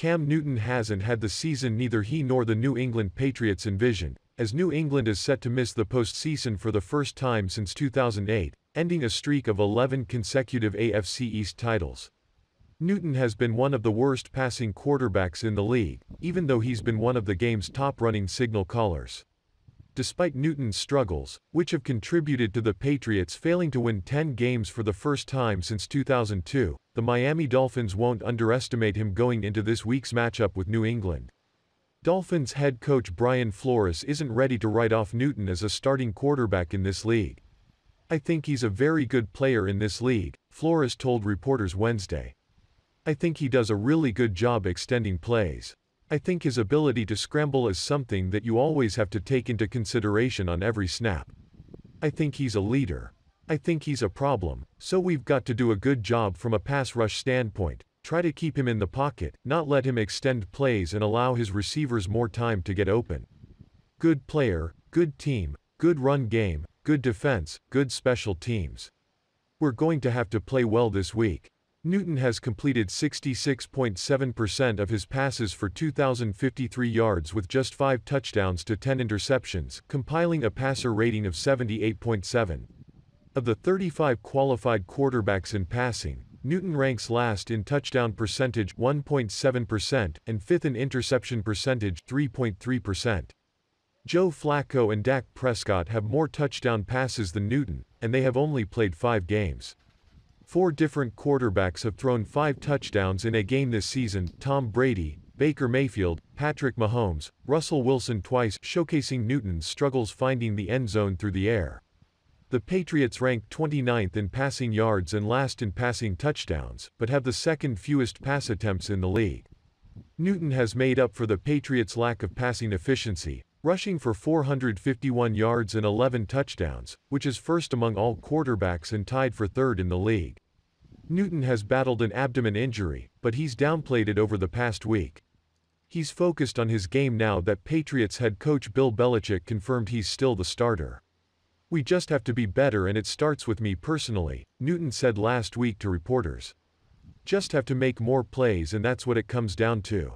Cam Newton hasn't had the season neither he nor the New England Patriots envisioned, as New England is set to miss the postseason for the first time since 2008, ending a streak of 11 consecutive AFC East titles. Newton has been one of the worst passing quarterbacks in the league, even though he's been one of the game's top running signal callers despite Newton's struggles, which have contributed to the Patriots failing to win 10 games for the first time since 2002, the Miami Dolphins won't underestimate him going into this week's matchup with New England. Dolphins head coach Brian Flores isn't ready to write off Newton as a starting quarterback in this league. I think he's a very good player in this league, Flores told reporters Wednesday. I think he does a really good job extending plays. I think his ability to scramble is something that you always have to take into consideration on every snap. I think he's a leader. I think he's a problem, so we've got to do a good job from a pass rush standpoint, try to keep him in the pocket, not let him extend plays and allow his receivers more time to get open. Good player, good team, good run game, good defense, good special teams. We're going to have to play well this week. Newton has completed 66.7% of his passes for 2,053 yards with just 5 touchdowns to 10 interceptions, compiling a passer rating of 78.7. Of the 35 qualified quarterbacks in passing, Newton ranks last in touchdown percentage 1.7% and fifth in interception percentage 3.3%. Joe Flacco and Dak Prescott have more touchdown passes than Newton, and they have only played five games. Four different quarterbacks have thrown five touchdowns in a game this season Tom Brady, Baker Mayfield, Patrick Mahomes, Russell Wilson twice, showcasing Newton's struggles finding the end zone through the air. The Patriots rank 29th in passing yards and last in passing touchdowns, but have the second fewest pass attempts in the league. Newton has made up for the Patriots' lack of passing efficiency, rushing for 451 yards and 11 touchdowns, which is first among all quarterbacks and tied for third in the league. Newton has battled an abdomen injury, but he's downplayed it over the past week. He's focused on his game now that Patriots head coach Bill Belichick confirmed he's still the starter. We just have to be better and it starts with me personally, Newton said last week to reporters. Just have to make more plays and that's what it comes down to.